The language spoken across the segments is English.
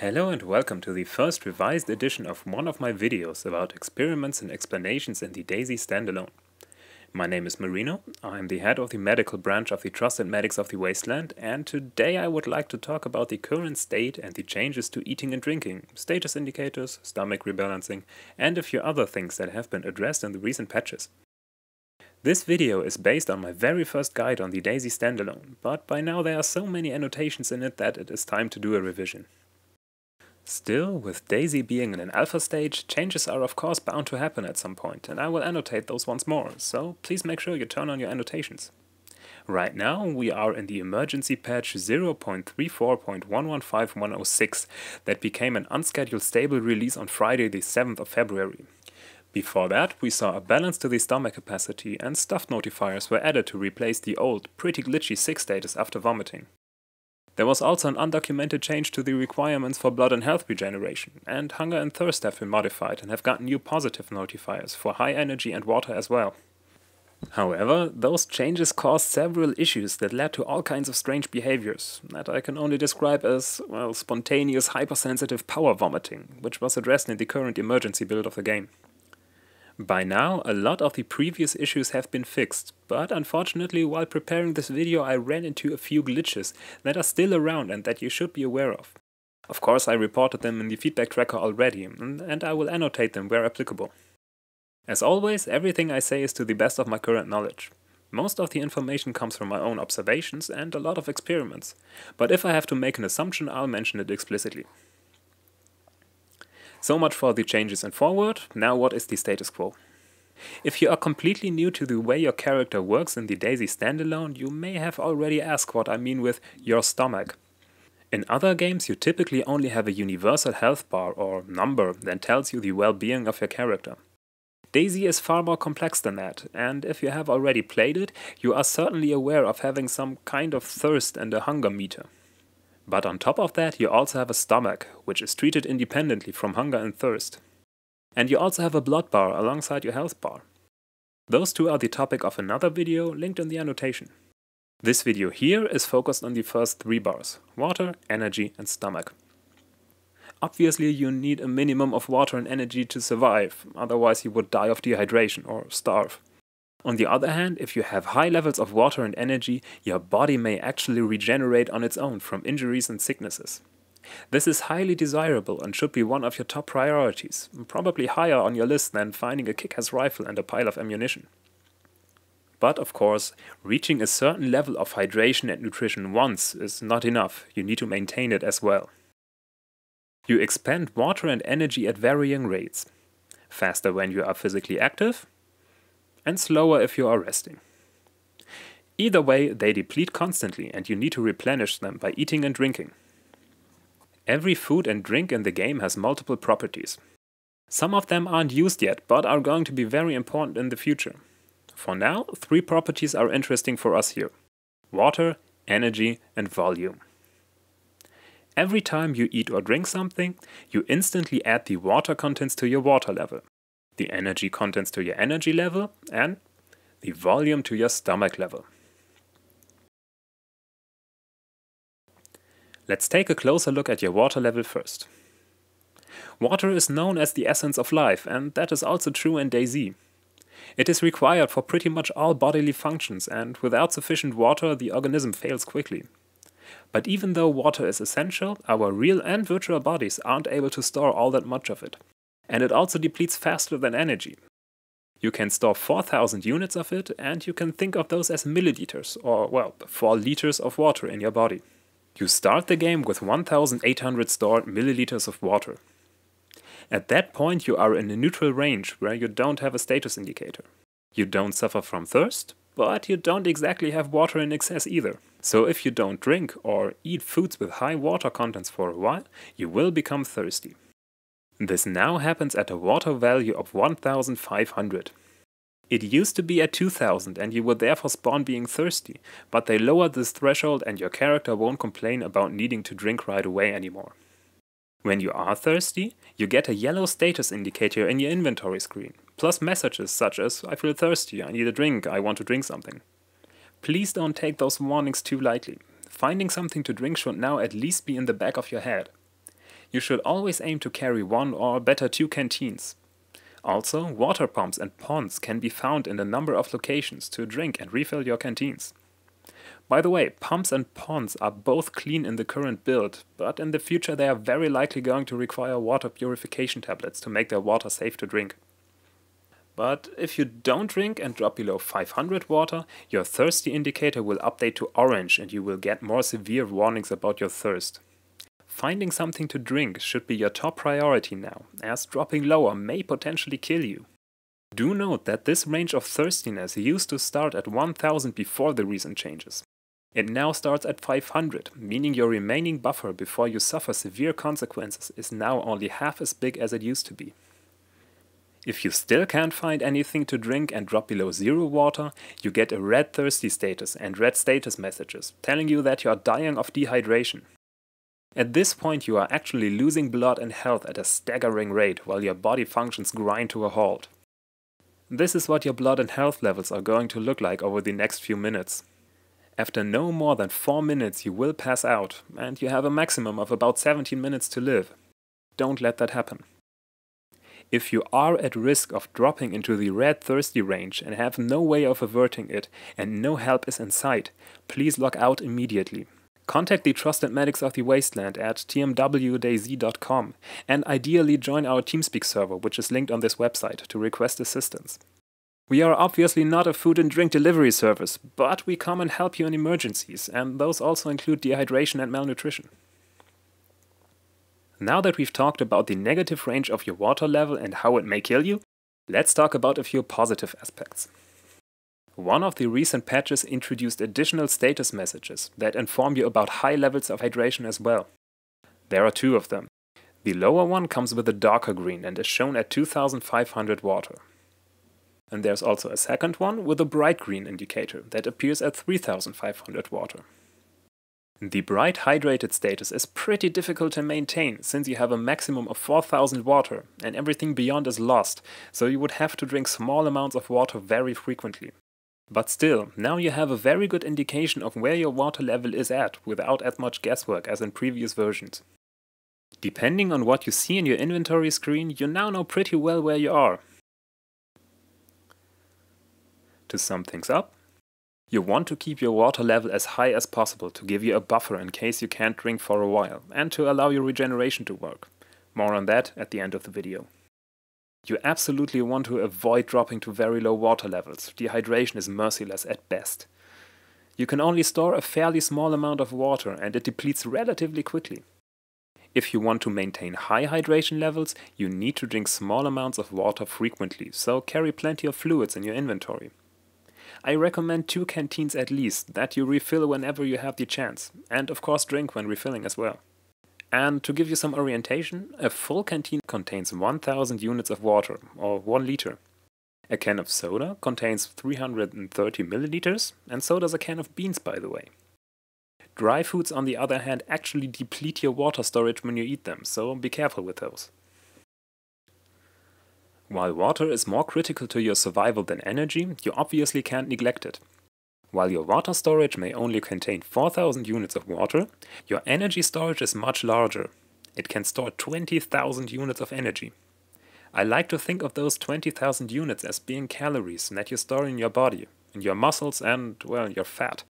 Hello and welcome to the first revised edition of one of my videos about experiments and explanations in the DAISY standalone. My name is Marino, I am the head of the medical branch of the Trusted Medics of the Wasteland and today I would like to talk about the current state and the changes to eating and drinking, status indicators, stomach rebalancing and a few other things that have been addressed in the recent patches. This video is based on my very first guide on the DAISY standalone, but by now there are so many annotations in it that it is time to do a revision. Still, with Daisy being in an alpha stage, changes are of course bound to happen at some point, and I will annotate those once more, so please make sure you turn on your annotations. Right now, we are in the emergency patch 0.34.115106 that became an unscheduled stable release on Friday, the 7th of February. Before that, we saw a balance to the stomach capacity and stuffed notifiers were added to replace the old, pretty glitchy 6 status after vomiting. There was also an undocumented change to the requirements for blood and health regeneration, and hunger and thirst have been modified and have gotten new positive notifiers for high energy and water as well. However, those changes caused several issues that led to all kinds of strange behaviors that I can only describe as, well, spontaneous hypersensitive power vomiting, which was addressed in the current emergency build of the game. By now, a lot of the previous issues have been fixed, but unfortunately while preparing this video I ran into a few glitches that are still around and that you should be aware of. Of course I reported them in the feedback tracker already, and I will annotate them where applicable. As always, everything I say is to the best of my current knowledge. Most of the information comes from my own observations and a lot of experiments, but if I have to make an assumption I'll mention it explicitly. So much for the changes in forward, now what is the status quo? If you are completely new to the way your character works in the DAISY standalone, you may have already asked what I mean with your stomach. In other games, you typically only have a universal health bar or number that tells you the well-being of your character. Daisy is far more complex than that, and if you have already played it, you are certainly aware of having some kind of thirst and a hunger meter. But on top of that, you also have a stomach, which is treated independently from hunger and thirst. And you also have a blood bar alongside your health bar. Those two are the topic of another video linked in the annotation. This video here is focused on the first three bars, water, energy and stomach. Obviously you need a minimum of water and energy to survive, otherwise you would die of dehydration or starve. On the other hand, if you have high levels of water and energy, your body may actually regenerate on its own from injuries and sicknesses. This is highly desirable and should be one of your top priorities, probably higher on your list than finding a kick-ass rifle and a pile of ammunition. But of course, reaching a certain level of hydration and nutrition once is not enough, you need to maintain it as well. You expend water and energy at varying rates. Faster when you are physically active, and slower if you are resting. Either way, they deplete constantly and you need to replenish them by eating and drinking. Every food and drink in the game has multiple properties. Some of them aren't used yet, but are going to be very important in the future. For now, three properties are interesting for us here. Water, energy and volume. Every time you eat or drink something, you instantly add the water contents to your water level the energy contents to your energy level, and the volume to your stomach level. Let's take a closer look at your water level first. Water is known as the essence of life, and that is also true in DayZ. It is required for pretty much all bodily functions, and without sufficient water, the organism fails quickly. But even though water is essential, our real and virtual bodies aren't able to store all that much of it, and it also depletes faster than energy. You can store 4000 units of it, and you can think of those as milliliters, or well, 4 liters of water in your body. You start the game with 1800 stored milliliters of water. At that point, you are in a neutral range where you don't have a status indicator. You don't suffer from thirst, but you don't exactly have water in excess either. So if you don't drink or eat foods with high water contents for a while, you will become thirsty. This now happens at a water value of 1500. It used to be at 2000 and you would therefore spawn being thirsty, but they lowered this threshold and your character won't complain about needing to drink right away anymore. When you are thirsty, you get a yellow status indicator in your inventory screen, plus messages such as I feel thirsty, I need a drink, I want to drink something. Please don't take those warnings too lightly. Finding something to drink should now at least be in the back of your head. You should always aim to carry one or better two canteens. Also, water pumps and ponds can be found in a number of locations to drink and refill your canteens. By the way, pumps and ponds are both clean in the current build, but in the future they are very likely going to require water purification tablets to make their water safe to drink. But if you don't drink and drop below 500 water, your thirsty indicator will update to orange and you will get more severe warnings about your thirst. Finding something to drink should be your top priority now, as dropping lower may potentially kill you. Do note that this range of thirstiness used to start at 1000 before the recent changes. It now starts at 500, meaning your remaining buffer before you suffer severe consequences is now only half as big as it used to be. If you still can't find anything to drink and drop below zero water, you get a red thirsty status and red status messages telling you that you are dying of dehydration. At this point you are actually losing blood and health at a staggering rate while your body functions grind to a halt. This is what your blood and health levels are going to look like over the next few minutes. After no more than 4 minutes you will pass out, and you have a maximum of about 17 minutes to live. Don't let that happen. If you are at risk of dropping into the red thirsty range and have no way of averting it and no help is in sight, please log out immediately. Contact the trusted medics of the wasteland at tmwdayz.com and ideally join our TeamSpeak server, which is linked on this website, to request assistance. We are obviously not a food and drink delivery service, but we come and help you in emergencies, and those also include dehydration and malnutrition. Now that we've talked about the negative range of your water level and how it may kill you, let's talk about a few positive aspects. One of the recent patches introduced additional status messages that inform you about high levels of hydration as well. There are two of them. The lower one comes with a darker green and is shown at 2500 water. And there's also a second one with a bright green indicator that appears at 3500 water. The bright hydrated status is pretty difficult to maintain since you have a maximum of 4000 water and everything beyond is lost, so you would have to drink small amounts of water very frequently. But still, now you have a very good indication of where your water level is at without as much guesswork as in previous versions. Depending on what you see in your inventory screen, you now know pretty well where you are. To sum things up, you want to keep your water level as high as possible to give you a buffer in case you can't drink for a while and to allow your regeneration to work. More on that at the end of the video. You absolutely want to avoid dropping to very low water levels. Dehydration is merciless at best. You can only store a fairly small amount of water and it depletes relatively quickly. If you want to maintain high hydration levels, you need to drink small amounts of water frequently, so carry plenty of fluids in your inventory. I recommend two canteens at least, that you refill whenever you have the chance, and of course drink when refilling as well. And to give you some orientation, a full canteen contains 1000 units of water, or 1 liter. A can of soda contains 330 milliliters, and so does a can of beans, by the way. Dry foods, on the other hand, actually deplete your water storage when you eat them, so be careful with those. While water is more critical to your survival than energy, you obviously can't neglect it. While your water storage may only contain 4000 units of water, your energy storage is much larger. It can store 20,000 units of energy. I like to think of those 20,000 units as being calories that you store in your body, in your muscles and, well, your fat.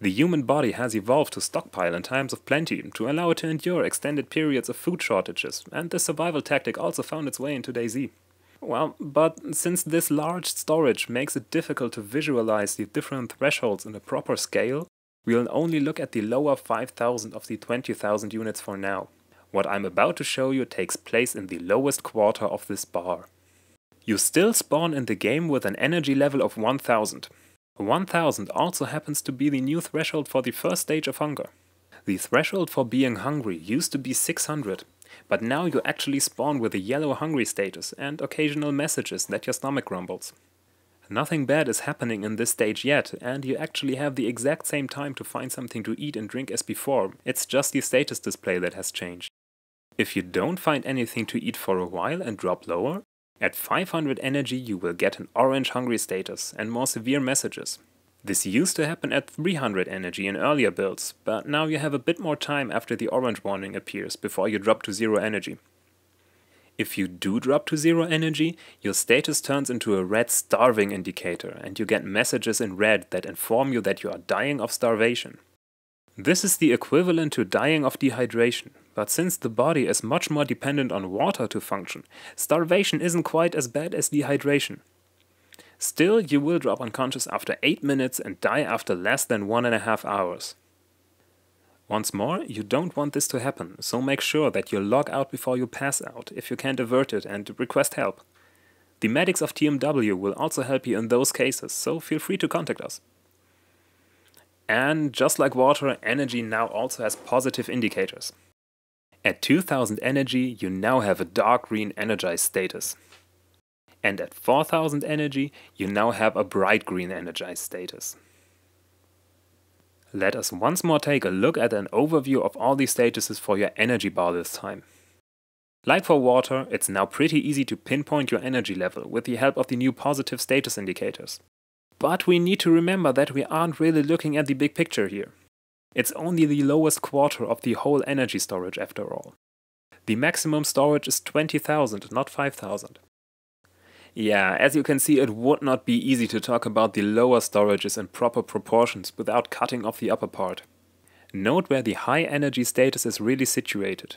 The human body has evolved to stockpile in times of plenty to allow it to endure extended periods of food shortages, and this survival tactic also found its way into DayZ. Well, but since this large storage makes it difficult to visualize the different thresholds in a proper scale, we'll only look at the lower 5000 of the 20,000 units for now. What I'm about to show you takes place in the lowest quarter of this bar. You still spawn in the game with an energy level of 1000. 1000 also happens to be the new threshold for the first stage of hunger. The threshold for being hungry used to be 600, but now you actually spawn with a yellow hungry status and occasional messages that your stomach rumbles. Nothing bad is happening in this stage yet, and you actually have the exact same time to find something to eat and drink as before, it's just the status display that has changed. If you don't find anything to eat for a while and drop lower, at 500 energy you will get an orange hungry status and more severe messages, this used to happen at 300 energy in earlier builds, but now you have a bit more time after the orange warning appears before you drop to zero energy. If you do drop to zero energy, your status turns into a red starving indicator and you get messages in red that inform you that you are dying of starvation. This is the equivalent to dying of dehydration, but since the body is much more dependent on water to function, starvation isn't quite as bad as dehydration. Still, you will drop unconscious after 8 minutes and die after less than 1.5 hours. Once more, you don't want this to happen, so make sure that you log out before you pass out if you can not avert it and request help. The medics of TMW will also help you in those cases, so feel free to contact us. And just like water, energy now also has positive indicators. At 2000 energy, you now have a dark green energized status. And at 4000 energy, you now have a bright green energized status. Let us once more take a look at an overview of all these statuses for your energy bar this time. Like for water, it's now pretty easy to pinpoint your energy level with the help of the new positive status indicators. But we need to remember that we aren't really looking at the big picture here. It's only the lowest quarter of the whole energy storage after all. The maximum storage is 20,000, not 5,000. Yeah, as you can see, it would not be easy to talk about the lower storages in proper proportions without cutting off the upper part. Note where the high energy status is really situated.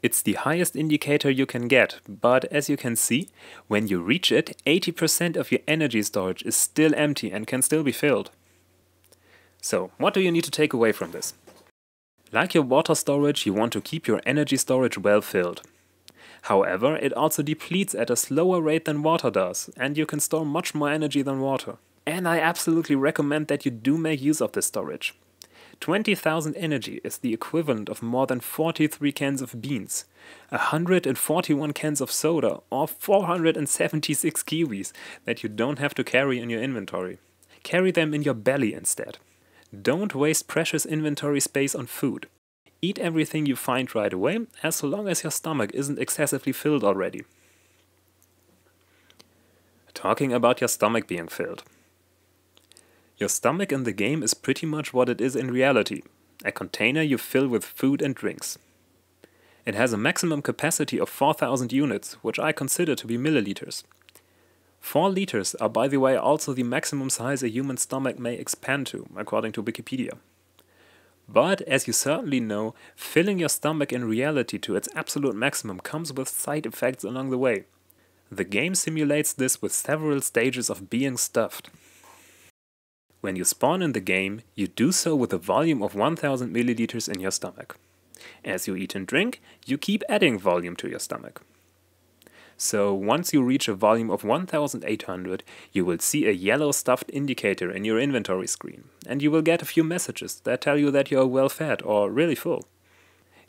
It's the highest indicator you can get, but as you can see, when you reach it, 80% of your energy storage is still empty and can still be filled. So, what do you need to take away from this? Like your water storage, you want to keep your energy storage well filled. However, it also depletes at a slower rate than water does, and you can store much more energy than water. And I absolutely recommend that you do make use of this storage. 20,000 energy is the equivalent of more than 43 cans of beans, 141 cans of soda, or 476 kiwis that you don't have to carry in your inventory. Carry them in your belly instead. Don't waste precious inventory space on food. Eat everything you find right away, as long as your stomach isn't excessively filled already. Talking about your stomach being filled. Your stomach in the game is pretty much what it is in reality, a container you fill with food and drinks. It has a maximum capacity of 4000 units, which I consider to be milliliters. 4 liters are by the way also the maximum size a human stomach may expand to, according to Wikipedia. But as you certainly know, filling your stomach in reality to its absolute maximum comes with side effects along the way. The game simulates this with several stages of being stuffed. When you spawn in the game, you do so with a volume of 1000 milliliters in your stomach. As you eat and drink, you keep adding volume to your stomach. So once you reach a volume of 1800, you will see a yellow stuffed indicator in your inventory screen, and you will get a few messages that tell you that you are well fed or really full.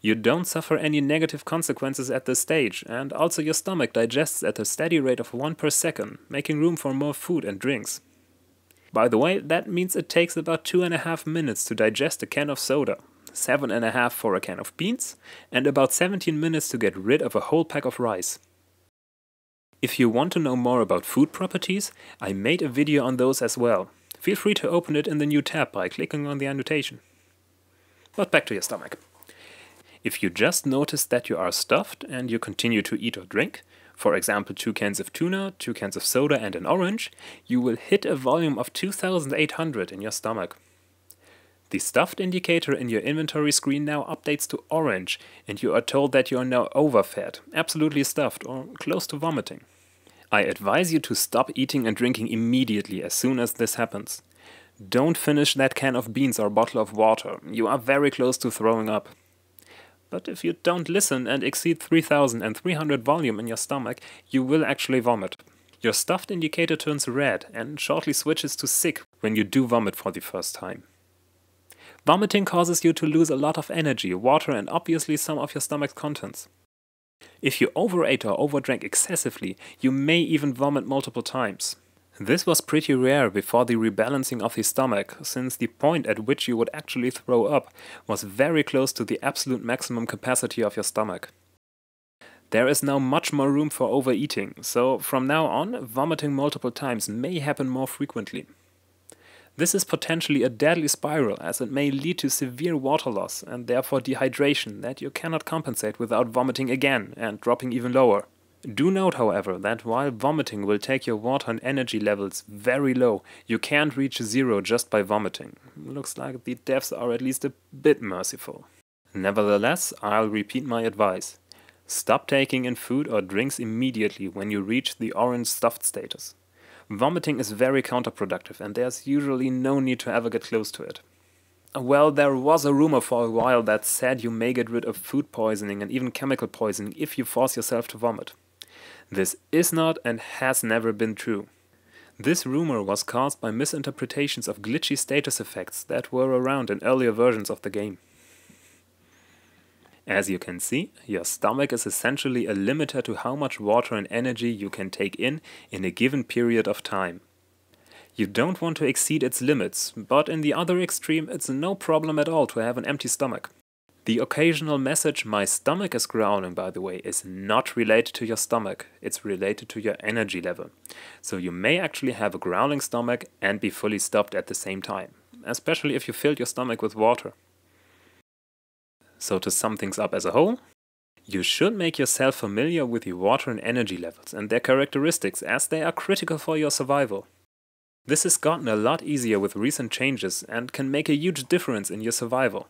You don't suffer any negative consequences at this stage, and also your stomach digests at a steady rate of 1 per second, making room for more food and drinks. By the way, that means it takes about 2.5 minutes to digest a can of soda, 7.5 for a can of beans, and about 17 minutes to get rid of a whole pack of rice. If you want to know more about food properties, I made a video on those as well. Feel free to open it in the new tab by clicking on the annotation. But back to your stomach. If you just notice that you are stuffed and you continue to eat or drink, for example two cans of tuna, two cans of soda and an orange, you will hit a volume of 2800 in your stomach. The stuffed indicator in your inventory screen now updates to orange, and you are told that you are now overfed, absolutely stuffed, or close to vomiting. I advise you to stop eating and drinking immediately as soon as this happens. Don't finish that can of beans or bottle of water, you are very close to throwing up. But if you don't listen and exceed 3300 volume in your stomach, you will actually vomit. Your stuffed indicator turns red and shortly switches to sick when you do vomit for the first time. Vomiting causes you to lose a lot of energy, water and obviously some of your stomach's contents. If you overate or overdrank excessively, you may even vomit multiple times. This was pretty rare before the rebalancing of the stomach, since the point at which you would actually throw up was very close to the absolute maximum capacity of your stomach. There is now much more room for overeating, so from now on, vomiting multiple times may happen more frequently. This is potentially a deadly spiral as it may lead to severe water loss and therefore dehydration that you cannot compensate without vomiting again and dropping even lower. Do note, however, that while vomiting will take your water and energy levels very low, you can't reach zero just by vomiting. Looks like the devs are at least a bit merciful. Nevertheless, I'll repeat my advice. Stop taking in food or drinks immediately when you reach the orange stuffed status. Vomiting is very counterproductive, and there's usually no need to ever get close to it. Well, there was a rumor for a while that said you may get rid of food poisoning and even chemical poisoning if you force yourself to vomit. This is not and has never been true. This rumor was caused by misinterpretations of glitchy status effects that were around in earlier versions of the game. As you can see, your stomach is essentially a limiter to how much water and energy you can take in in a given period of time. You don't want to exceed its limits, but in the other extreme it's no problem at all to have an empty stomach. The occasional message my stomach is growling by the way is not related to your stomach, it's related to your energy level. So you may actually have a growling stomach and be fully stopped at the same time, especially if you filled your stomach with water. So to sum things up as a whole, you should make yourself familiar with your water and energy levels and their characteristics as they are critical for your survival. This has gotten a lot easier with recent changes and can make a huge difference in your survival.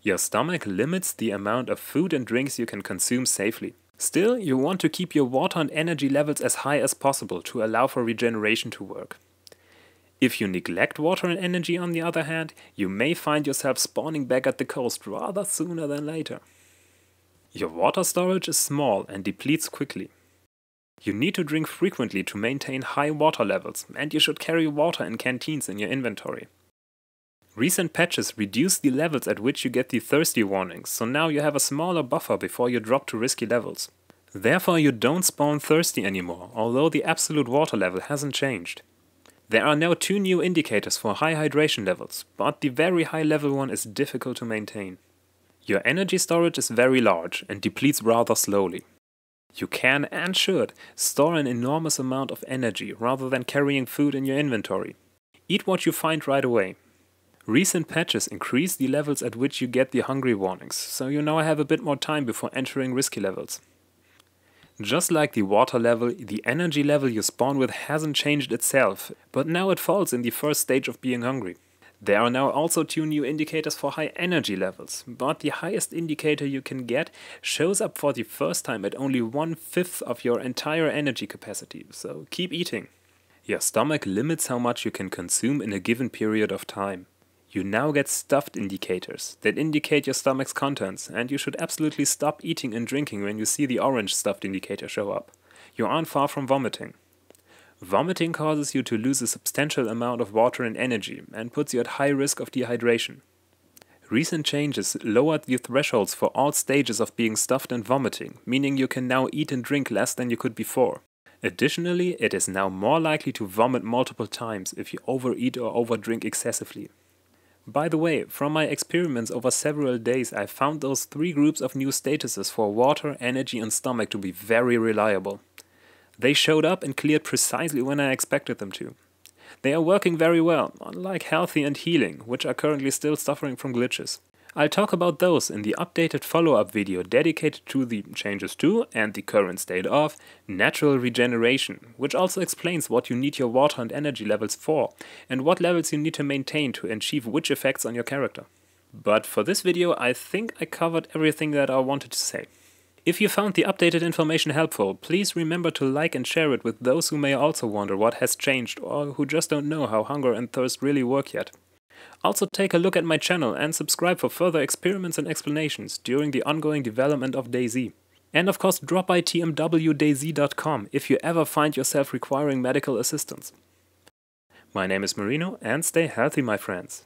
Your stomach limits the amount of food and drinks you can consume safely. Still, you want to keep your water and energy levels as high as possible to allow for regeneration to work. If you neglect water and energy, on the other hand, you may find yourself spawning back at the coast rather sooner than later. Your water storage is small and depletes quickly. You need to drink frequently to maintain high water levels, and you should carry water in canteens in your inventory. Recent patches reduce the levels at which you get the thirsty warnings, so now you have a smaller buffer before you drop to risky levels. Therefore you don't spawn thirsty anymore, although the absolute water level hasn't changed. There are now two new indicators for high hydration levels, but the very high level one is difficult to maintain. Your energy storage is very large and depletes rather slowly. You can and should store an enormous amount of energy rather than carrying food in your inventory. Eat what you find right away. Recent patches increase the levels at which you get the hungry warnings, so you now have a bit more time before entering risky levels. Just like the water level, the energy level you spawn with hasn't changed itself, but now it falls in the first stage of being hungry. There are now also two new indicators for high energy levels, but the highest indicator you can get shows up for the first time at only one fifth of your entire energy capacity, so keep eating. Your stomach limits how much you can consume in a given period of time. You now get stuffed indicators that indicate your stomach's contents, and you should absolutely stop eating and drinking when you see the orange stuffed indicator show up. You aren't far from vomiting. Vomiting causes you to lose a substantial amount of water and energy and puts you at high risk of dehydration. Recent changes lowered the thresholds for all stages of being stuffed and vomiting, meaning you can now eat and drink less than you could before. Additionally, it is now more likely to vomit multiple times if you overeat or overdrink excessively. By the way, from my experiments over several days I found those three groups of new statuses for water, energy and stomach to be very reliable. They showed up and cleared precisely when I expected them to. They are working very well, unlike healthy and healing, which are currently still suffering from glitches. I'll talk about those in the updated follow-up video dedicated to the changes to and the current state of natural regeneration, which also explains what you need your water and energy levels for, and what levels you need to maintain to achieve which effects on your character. But for this video I think I covered everything that I wanted to say. If you found the updated information helpful, please remember to like and share it with those who may also wonder what has changed or who just don't know how hunger and thirst really work yet. Also take a look at my channel and subscribe for further experiments and explanations during the ongoing development of DayZ. And of course drop by tmwdayz.com if you ever find yourself requiring medical assistance. My name is Marino and stay healthy my friends.